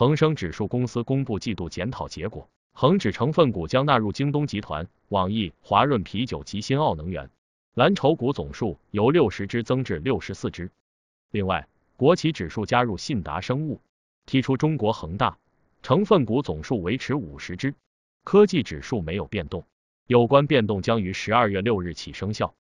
恒生指数公司公布季度检讨结果，恒指成分股将纳入京东集团、网易、华润啤酒及新奥能源，蓝筹股总数由六十只增至六十四只。另外，国企指数加入信达生物，剔出中国恒大，成分股总数维持五十只。科技指数没有变动，有关变动将于十二月六日起生效。